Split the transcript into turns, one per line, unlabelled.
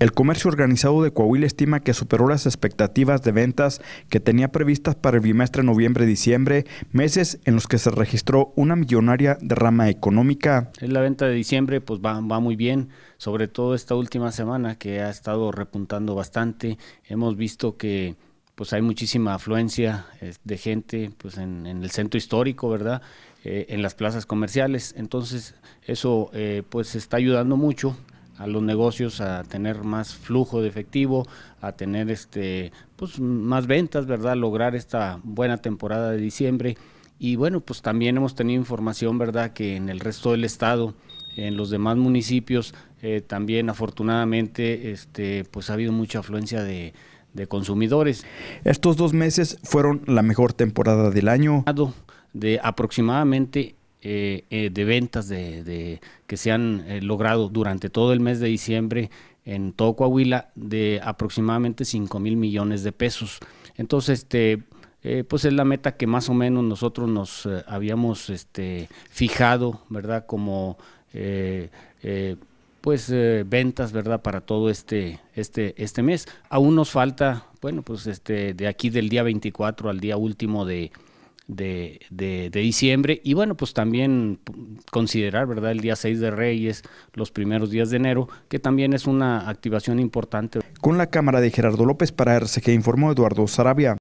El comercio organizado de Coahuila estima que superó las expectativas de ventas que tenía previstas para el bimestre noviembre-diciembre, meses en los que se registró una millonaria derrama económica.
La venta de diciembre pues va, va muy bien, sobre todo esta última semana que ha estado repuntando bastante. Hemos visto que pues hay muchísima afluencia eh, de gente pues en, el centro histórico, ¿verdad? Eh, en las plazas comerciales. Entonces, eso eh, pues está ayudando mucho a los negocios a tener más flujo de efectivo, a tener este pues más ventas, ¿verdad? Lograr esta buena temporada de diciembre. Y bueno, pues también hemos tenido información, ¿verdad?, que en el resto del estado, en los demás municipios, eh, también afortunadamente, este, pues ha habido mucha afluencia de, de consumidores.
Estos dos meses fueron la mejor temporada del año.
De aproximadamente eh, eh, de ventas de, que se han eh, logrado durante todo el mes de diciembre en todo de aproximadamente 5 mil millones de pesos. Entonces, este, pues es la meta que más o menos nosotros nos habíamos este, fijado, ¿verdad? Como pues ventas, ¿verdad? Para todo este, este, este mes. Aún nos falta, bueno, pues este, de aquí del día 24 al día último de, de, de, diciembre. Y bueno, pues también considerar, ¿verdad? El día 6 de Reyes, los primeros días de enero, que también es una activación importante.
Con la cámara de Gerardo López para que informó Eduardo Sarabia.